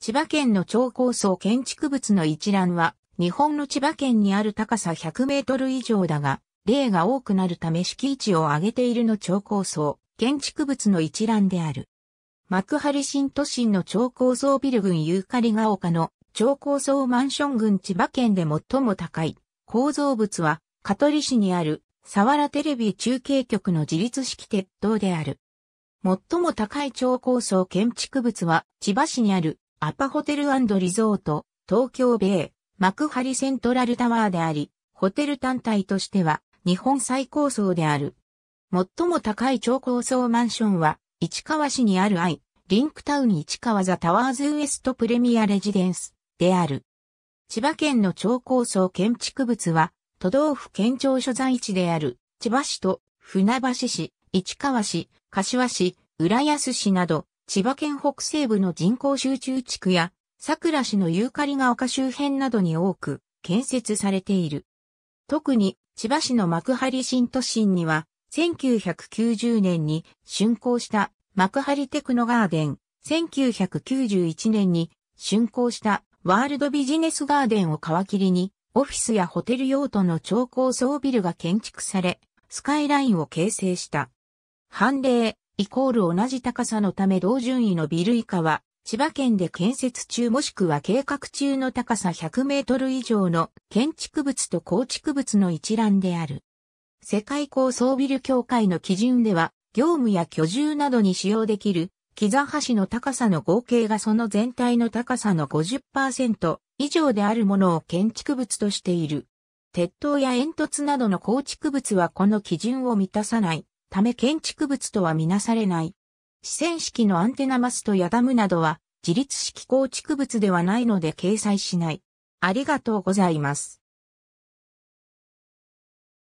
千葉県の超高層建築物の一覧は、日本の千葉県にある高さ100メートル以上だが、例が多くなるため敷地を上げているの超高層建築物の一覧である。幕張新都心の超高層ビル群ユーカリが丘の超高層マンション群千葉県で最も高い構造物は香取市にある佐原テレビ中継局の自立式鉄塔である。最も高い超高層建築物は千葉市にあるアパホテルリゾート、東京米、幕張セントラルタワーであり、ホテル単体としては日本最高層である。最も高い超高層マンションは、市川市にある愛、リンクタウン市川ザタワーズウエストプレミアレジデンスである。千葉県の超高層建築物は、都道府県庁所在地である、千葉市と船橋市、市川市、柏市、浦安市など、千葉県北西部の人口集中地区や、桜市のユーカリが丘周辺などに多く建設されている。特に千葉市の幕張新都心には、1990年に竣工した幕張テクノガーデン、1991年に竣工したワールドビジネスガーデンを皮切りに、オフィスやホテル用途の超高層ビルが建築され、スカイラインを形成した。判例、イコール同じ高さのため同順位のビル以下は、千葉県で建設中もしくは計画中の高さ100メートル以上の建築物と構築物の一覧である。世界高層ビル協会の基準では、業務や居住などに使用できる、木座橋の高さの合計がその全体の高さの50%以上であるものを建築物としている。鉄塔や煙突などの構築物はこの基準を満たさない。ため建築物とはみなされない。四川式のアンテナマスとヤダムなどは自立式構築物ではないので掲載しない。ありがとうございます。